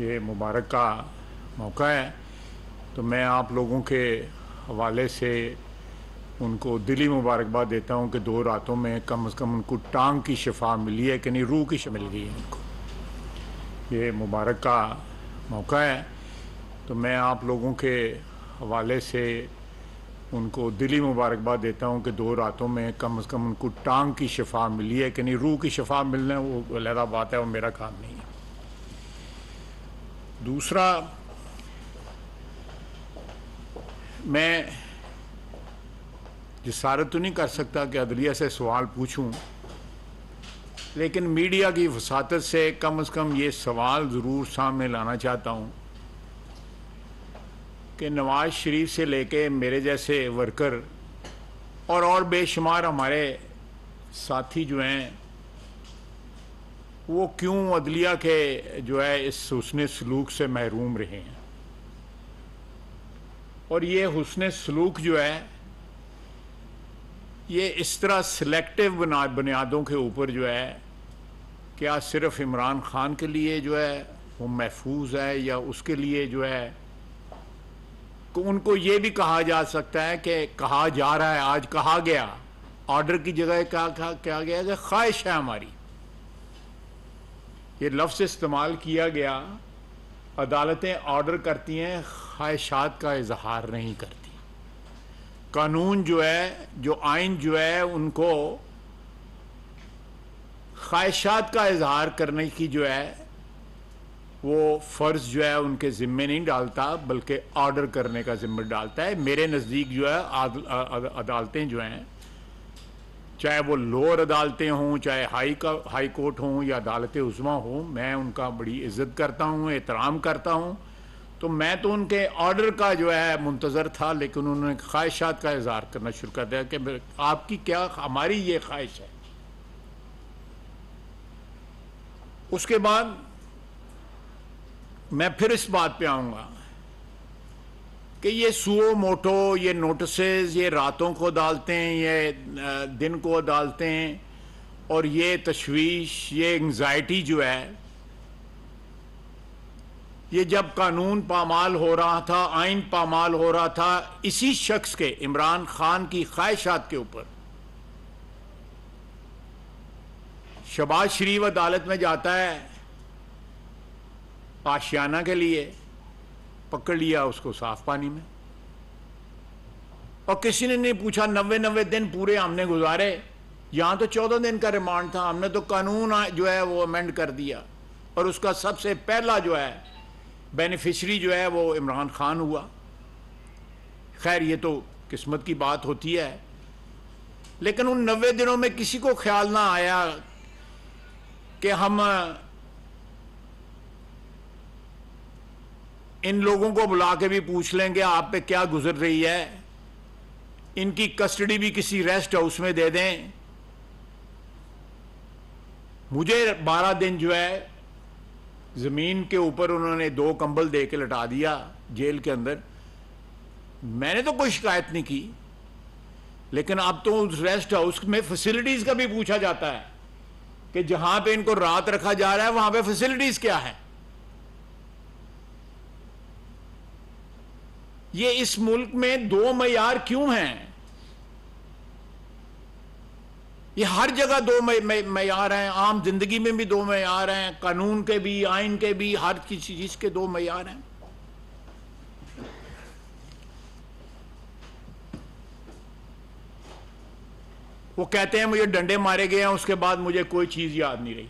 ये मुबारक का मौका है तो मैं आप लोगों के हवाले से उनको दिली मुबारकबाद देता हूँ कि दो रातों में कम अज़ कम उनको टांग की शफा मिली है कि नहीं रूह की मिल गई है उनको ये मुबारक का मौका है तो मैं आप लोगों के हवाले से उनको दिली मुबारकबाद देता हूँ कि दो रातों में कम अज़ कम उनको टांग की शफा मिली है कि नहीं रूह की शफा मिलना वो अलहदा बात है वो मेरा काम नहीं है दूसरा मैं जसारत तो नहीं कर सकता कि अदलिया से सवाल पूछूं लेकिन मीडिया की वसात से कम अज़ कम ये सवाल ज़रूर सामने लाना चाहता हूँ कि नवाज शरीफ से लेके मेरे जैसे वर्कर और और बेशुमार हमारे साथी जो हैं वो क्यों अदलिया के जो है इस हसन सलूक से महरूम रहे हैं और ये हसन सलूक जो है ये इस तरह सिलेक्टिव बना बुनियादों के ऊपर जो है क्या सिर्फ इमरान ख़ान के लिए जो है वो महफूज है या उसके लिए जो है उनको ये भी कहा जा सकता है कि कहा जा रहा है आज कहा गया ऑर्डर की जगह क्या कहा गया कि ख्वाहिश है हमारी ये लफ्ज़ इस्तेमाल किया गया अदालतें ऑर्डर करती हैं ख्वाहिशात का इजहार नहीं करती कानून जो है जो आइन जो है उनको ख्वाहिशात का इजहार करने की जो है वो फ़र्ज़ जो है उनके ज़िम्मे नहीं डालता बल्कि ऑर्डर करने का ज़िम्मे डालता है मेरे नज़दीक जो है अदालतें जो हैं चाहे वो लोअर अदालतें हों चाहे हाई का हाई कोर्ट हों या अदालत उजमा हों मैं उनका बड़ी इज़्ज़त करता हूँ एहतराम करता हूँ तो मैं तो उनके ऑर्डर का जो है मुंतज़र था लेकिन उन्होंने ख्वाहिशात का इजहार करना शुरू कर दिया कि आपकी क्या हमारी ये ख्वाहिश है उसके बाद मैं फिर इस बात पे आऊँगा कि ये सुओ मोटो ये नोटिसेस ये रातों को डालते हैं ये दिन को डालते हैं और ये तशवीश ये एंग्ज़ाइटी जो है ये जब कानून पामाल हो रहा था आइन पामाल हो रहा था इसी शख्स के इमरान खान की ख्वाहिशात के ऊपर शबाज शरीफ अदालत में जाता है आशियाना के लिए पकड़ लिया उसको साफ पानी में और किसी ने नहीं पूछा नब्बे नब्बे दिन पूरे हमने गुजारे यहाँ तो चौदह दिन का रिमांड था हमने तो कानून जो है वो अमेंड कर दिया और उसका सबसे पहला जो है बेनिफिशरी जो है वो इमरान खान हुआ खैर ये तो किस्मत की बात होती है लेकिन उन नबे दिनों में किसी को ख्याल ना आया कि हम इन लोगों को बुला के भी पूछ लेंगे आप पे क्या गुजर रही है इनकी कस्टडी भी किसी रेस्ट हाउस में दे दें मुझे बारह दिन जो है ज़मीन के ऊपर उन्होंने दो कंबल दे के लटा दिया जेल के अंदर मैंने तो कोई शिकायत नहीं की लेकिन अब तो उस रेस्ट हाउस में फैसिलिटीज़ का भी पूछा जाता है कि जहां पे इनको रात रखा जा रहा है वहां पे फैसिलिटीज़ क्या है ये इस मुल्क में दो मैार क्यों हैं ये हर जगह दो मैार हैं आम जिंदगी में भी दो मैार हैं कानून के भी आइन के भी हर किसी चीज के दो मैार हैं वो कहते हैं मुझे डंडे मारे गए हैं उसके बाद मुझे कोई चीज याद नहीं रही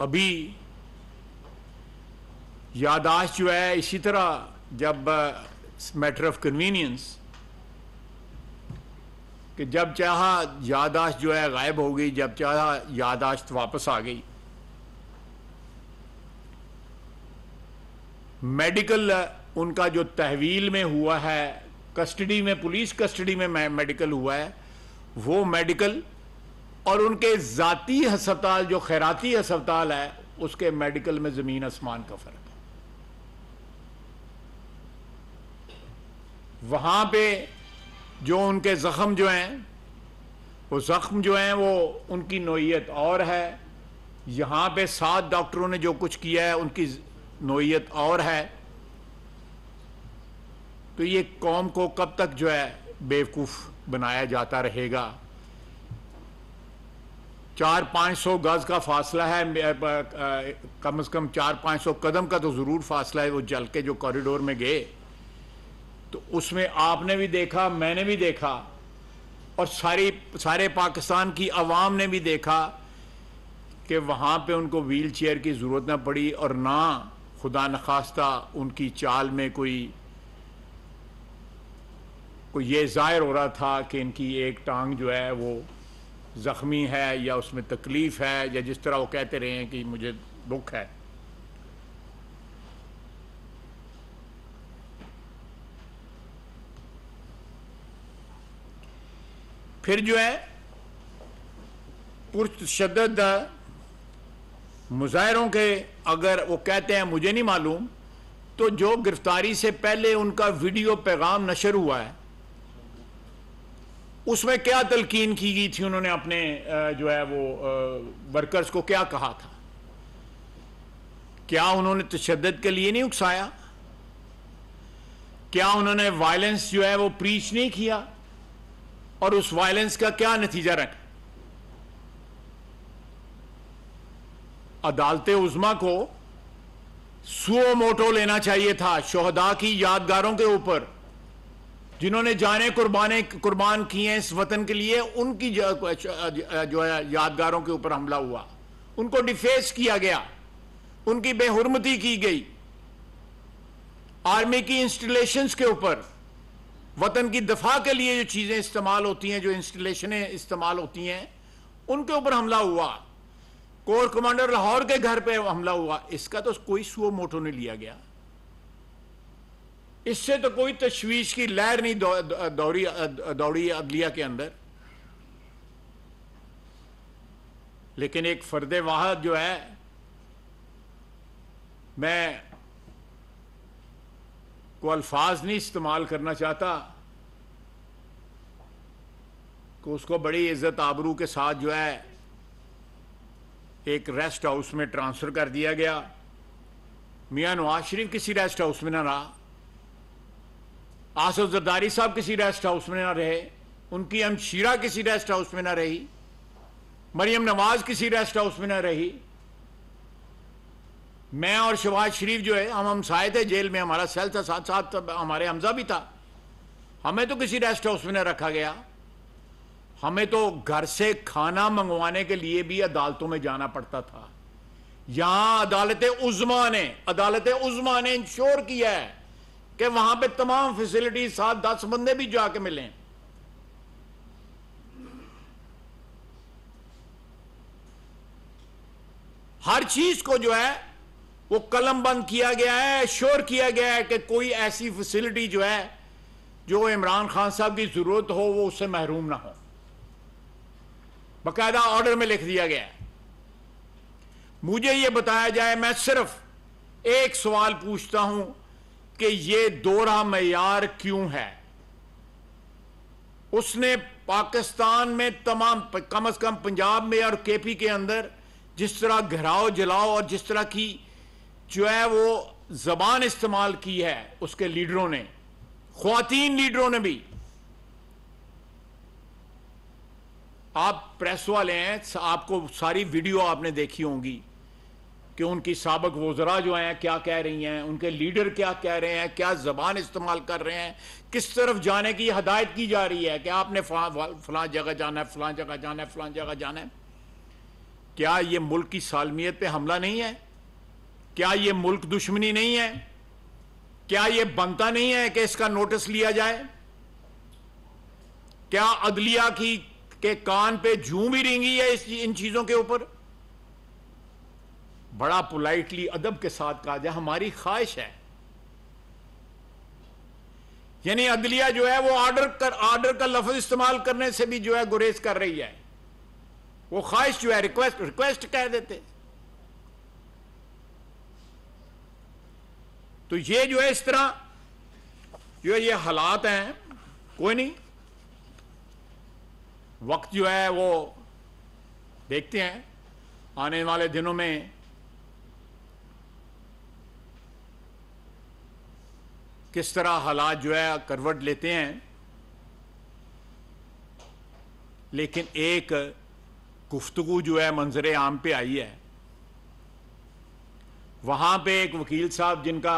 अभी यादाश्त जो है इसी तरह जब मैटर ऑफ कन्वीनियंस कि जब चाहा यादाश्त जो है गायब हो गई जब चाहा यादाश्त वापस आ गई मेडिकल उनका जो तहवील में हुआ है कस्टडी में पुलिस कस्टडी में मेडिकल हुआ है वो मेडिकल और उनके ज़ाती हस्पताल जो खैराती हस्पताल है उसके मेडिकल में ज़मीन आसमान का फ़र्क वहाँ पे जो उनके ज़ख़म जो हैं वो ज़ख़म जो हैं वो उनकी नोयत और है यहाँ पे सात डॉक्टरों ने जो कुछ किया है उनकी नोयत और है तो ये कौम को कब तक जो है बेवकूफ़ बनाया जाता रहेगा चार पाँच सौ गज़ का फासला है कम से कम चार पाँच सौ कदम का तो ज़रूर फासला है वो जल के जो कॉरिडोर में गए तो उसमें आपने भी देखा मैंने भी देखा और सारी सारे पाकिस्तान की आवाम ने भी देखा कि वहाँ पे उनको व्हील चेयर की ज़रूरत ना पड़ी और ना खुदा नखास्ता उनकी चाल में कोई को ये ज़ाहिर हो रहा था कि इनकी एक टांग जो है वो ज़ख्मी है या उसमें तकलीफ़ है या जिस तरह वो कहते रहे हैं कि मुझे दुख है फिर जो है पुरशद मुजाहरों के अगर वो कहते हैं मुझे नहीं मालूम तो जो गिरफ्तारी से पहले उनका वीडियो पैगाम नशर हुआ है उसमें क्या तलकीन की गई थी उन्होंने अपने जो है वो वर्कर्स को क्या कहा था क्या उन्होंने तशद तो के लिए नहीं उकसाया क्या उन्होंने वायलेंस जो है वो प्रीच नहीं किया और उस वायलेंस का क्या नतीजा रखा अदालत उजमा को सुओ मोटो लेना चाहिए था शोहदा की यादगारों के ऊपर जिन्होंने जाने कुर्बाने कुर्बान किए इस वतन के लिए उनकी जो है यादगारों के ऊपर हमला हुआ उनको डिफेस किया गया उनकी बेहरमती की गई आर्मी की इंस्टॉलेशंस के ऊपर वतन की दफा के लिए जो चीज़ें इस्तेमाल होती हैं जो इंस्टॉलेशनें इस्तेमाल होती हैं उनके ऊपर हमला हुआ कोर कमांडर लाहौर के घर पे हमला हुआ इसका तो कोई सुओ मोटो नहीं लिया गया इससे तो कोई तशवीश की लहर नहीं दौड़ी दौड़ी अदलिया के अंदर लेकिन एक फर्द वाहद जो है मैं को अल्फाज नहीं इस्तेमाल करना चाहता को उसको बड़ी इज्जत आबरू के साथ जो है एक रेस्ट हाउस में ट्रांसफ़र कर दिया गया मियाँ नवाज शरीफ किसी रेस्ट हाउस में ना रहा आसफ जरदारी साहब किसी रेस्ट हाउस में ना रहे उनकी अमशीरा शीरा किसी रेस्ट हाउस में ना रही मरियम नवाज किसी रेस्ट हाउस में ना रही मैं और शहबाज शरीफ जो है हम हम साए थे जेल में हमारा सेल था साथ साथ तो हमारे हमजा भी था हमें तो किसी रेस्ट हाउस में न रखा गया हमें तो घर से खाना मंगवाने के लिए भी अदालतों में जाना पड़ता था यहां अदालत उजमा ने अदालत उजमा ने इंश्योर किया है कि वहां पे तमाम फैसिलिटी साथ दस बंदे भी जाके मिले हर चीज को जो है वो कलम बंद किया गया है श्योर किया गया है कि कोई ऐसी फैसिलिटी जो है जो इमरान खान साहब की जरूरत हो वो उससे महरूम ना हो बाकायदा ऑर्डर में लिख दिया गया है मुझे ये बताया जाए मैं सिर्फ एक सवाल पूछता हूं कि ये दोहरा मैार क्यों है उसने पाकिस्तान में तमाम कम अज कम पंजाब में और केपी के अंदर जिस तरह घराव जलाओ और जिस तरह की जो है वो जबान इस्तेमाल की है उसके लीडरों ने खातन लीडरों ने भी आप प्रेस वाले हैं आपको सारी वीडियो आपने देखी होंगी कि उनकी सबक वजरा जो हैं क्या कह रही हैं उनके लीडर क्या कह रहे हैं क्या जबान इस्तेमाल कर रहे हैं किस तरफ जाने की हदायत की जा रही है कि आपने फलां जगह जाना है फलां जगह जाना है फलां जगह जाना है क्या ये मुल्क की सालमियत पे हमला नहीं है क्या ये मुल्क दुश्मनी नहीं है क्या ये बनता नहीं है कि इसका नोटिस लिया जाए क्या अदलिया की के कान पे झूम भी रेंगी है इस इन चीजों के ऊपर बड़ा पोलाइटली अदब के साथ कहा जाए हमारी ख्वाहिश है यानी अदलिया जो है वो ऑर्डर कर ऑर्डर का लफ्ज इस्तेमाल करने से भी जो है गुरेज कर रही है वो ख्वाहिश जो है रिक्वेस्ट रिक्वेस्ट कह देते हैं तो ये जो है इस तरह जो ये हालात हैं कोई नहीं वक्त जो है वो देखते हैं आने वाले दिनों में किस तरह हालात जो है करवट लेते हैं लेकिन एक गुफ्तगु जो है मंजर आम पे आई है वहां पे एक वकील साहब जिनका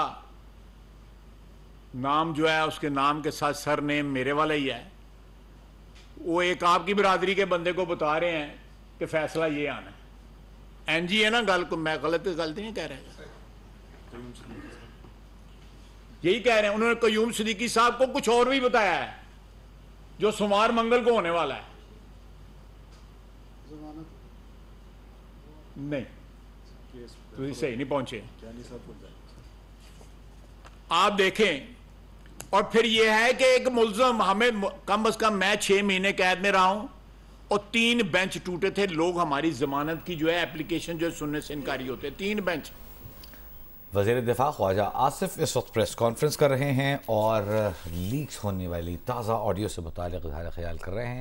नाम जो है उसके नाम के साथ सर नेम मेरे वाला ही है वो एक आपकी बिरादरी के बंदे को बता रहे हैं कि फैसला ये आना है एन जी है ना गल मैं गलत गलती नहीं कह रहा यही कह रहे हैं उन्होंने कयूम सदीकी साहब को कुछ और भी बताया है जो सुमार मंगल को होने वाला है नहीं तो सही नहीं पहुंचे आप देखें और फिर यह है कि एक मुलजम हमें कम अज कम मैं छह महीने कैद में रहा हूं और तीन बेंच टूटे थे लोग हमारी जमानत की जो है एप्लीकेशन जो है सुनने से इनकारी होते तीन बेंच वजीर दिफा ख्वाजा आसिफ इस वक्त प्रेस कॉन्फ्रेंस कर रहे हैं और लीक्स uh, होने वाली ताज़ा ऑडियो से मुतल ख्याल कर रहे हैं